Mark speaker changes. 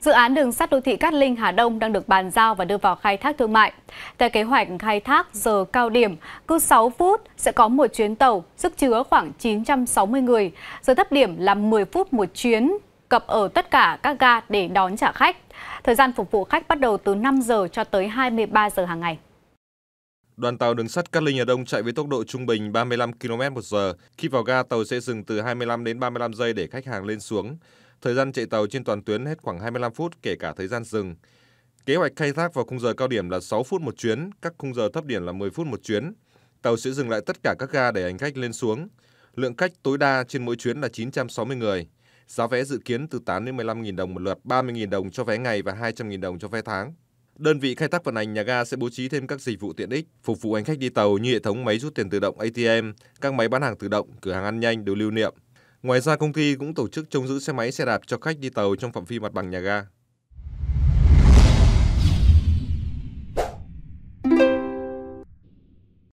Speaker 1: Dự án đường sắt đô thị Cát Linh Hà Đông đang được bàn giao và đưa vào khai thác thương mại. Theo kế hoạch khai thác giờ cao điểm, cứ 6 phút sẽ có một chuyến tàu sức chứa khoảng 960 người. Giờ thấp điểm là 10 phút một chuyến cập ở tất cả các ga để đón trả khách. Thời gian phục vụ khách bắt đầu từ 5 giờ cho tới 23 giờ hàng ngày.
Speaker 2: Đoàn tàu đường sắt Cát Linh Hà Đông chạy với tốc độ trung bình 35 km/h. Khi vào ga, tàu sẽ dừng từ 25 đến 35 giây để khách hàng lên xuống. Thời gian chạy tàu trên toàn tuyến hết khoảng 25 phút kể cả thời gian dừng. Kế hoạch khai thác vào khung giờ cao điểm là 6 phút một chuyến, các khung giờ thấp điểm là 10 phút một chuyến. Tàu sẽ dừng lại tất cả các ga để hành khách lên xuống. Lượng khách tối đa trên mỗi chuyến là 960 người. Giá vé dự kiến từ 8 đến 15.000 đồng một lượt, 30.000 đồng cho vé ngày và 200.000 đồng cho vé tháng. Đơn vị khai thác vận hành nhà ga sẽ bố trí thêm các dịch vụ tiện ích phục vụ hành khách đi tàu như hệ thống máy rút tiền tự động ATM, các máy bán hàng tự động, cửa hàng ăn nhanh, đồ lưu niệm. Ngoài ra công ty cũng tổ chức trông giữ xe máy xe đạp cho khách đi tàu trong phạm vi mặt bằng nhà ga.